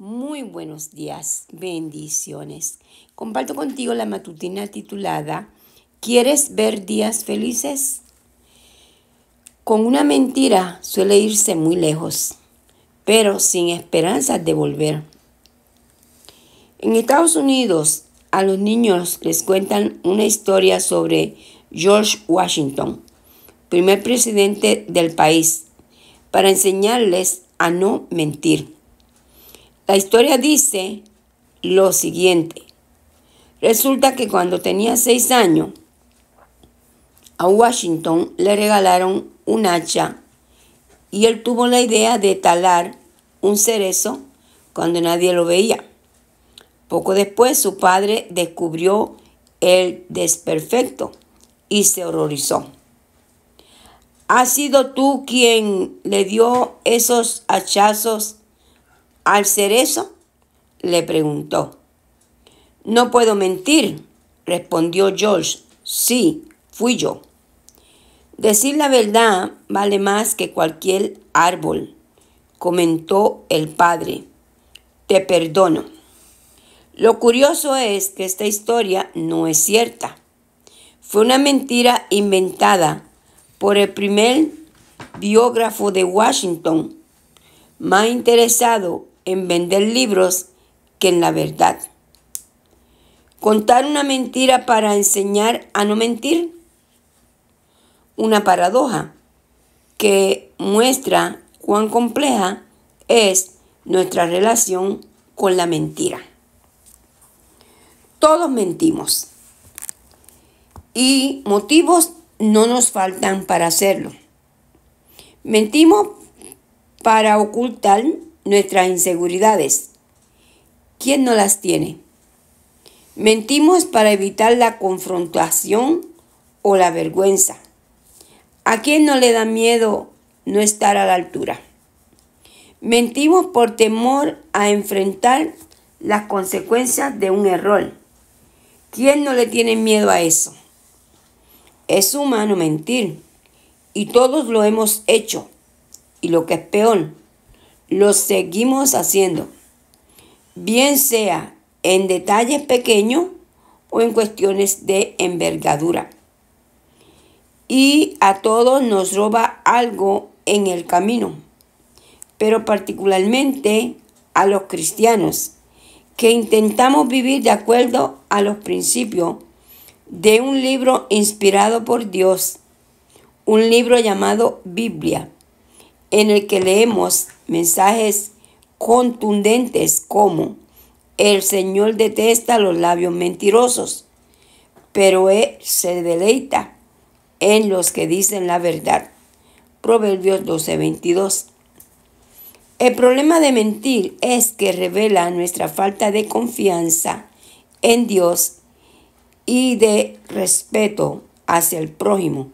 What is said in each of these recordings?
Muy buenos días, bendiciones. Comparto contigo la matutina titulada ¿Quieres ver días felices? Con una mentira suele irse muy lejos, pero sin esperanzas de volver. En Estados Unidos a los niños les cuentan una historia sobre George Washington, primer presidente del país, para enseñarles a no mentir. La historia dice lo siguiente. Resulta que cuando tenía seis años, a Washington le regalaron un hacha y él tuvo la idea de talar un cerezo cuando nadie lo veía. Poco después su padre descubrió el desperfecto y se horrorizó. ¿Has sido tú quien le dio esos hachazos al ser eso, le preguntó. No puedo mentir, respondió George. Sí, fui yo. Decir la verdad vale más que cualquier árbol, comentó el padre. Te perdono. Lo curioso es que esta historia no es cierta. Fue una mentira inventada por el primer biógrafo de Washington, más interesado en vender libros que en la verdad. Contar una mentira para enseñar a no mentir. Una paradoja que muestra cuán compleja es nuestra relación con la mentira. Todos mentimos y motivos no nos faltan para hacerlo. Mentimos para ocultar nuestras inseguridades. ¿Quién no las tiene? Mentimos para evitar la confrontación o la vergüenza. ¿A quién no le da miedo no estar a la altura? Mentimos por temor a enfrentar las consecuencias de un error. ¿Quién no le tiene miedo a eso? Es humano mentir y todos lo hemos hecho. Y lo que es peor, lo seguimos haciendo, bien sea en detalles pequeños o en cuestiones de envergadura. Y a todos nos roba algo en el camino, pero particularmente a los cristianos, que intentamos vivir de acuerdo a los principios de un libro inspirado por Dios, un libro llamado Biblia, en el que leemos mensajes contundentes como el Señor detesta los labios mentirosos, pero Él se deleita en los que dicen la verdad. Proverbios 12:22. El problema de mentir es que revela nuestra falta de confianza en Dios y de respeto hacia el prójimo.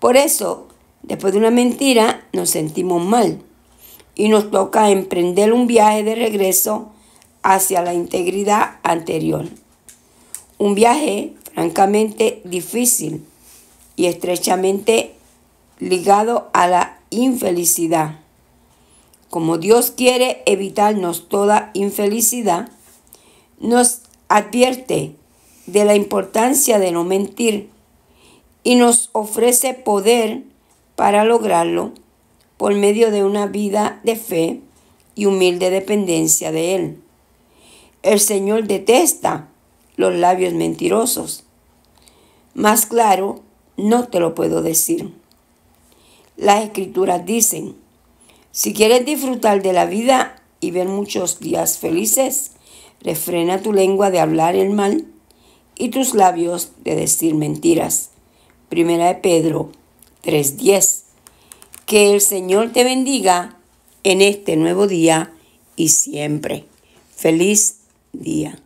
Por eso, después de una mentira, nos sentimos mal y nos toca emprender un viaje de regreso hacia la integridad anterior. Un viaje francamente difícil y estrechamente ligado a la infelicidad. Como Dios quiere evitarnos toda infelicidad, nos advierte de la importancia de no mentir y nos ofrece poder para lograrlo por medio de una vida de fe y humilde dependencia de Él. El Señor detesta los labios mentirosos. Más claro, no te lo puedo decir. Las escrituras dicen, si quieres disfrutar de la vida y ver muchos días felices, refrena tu lengua de hablar el mal y tus labios de decir mentiras. Primera de Pedro 3:10. Que el Señor te bendiga en este nuevo día y siempre. Feliz día.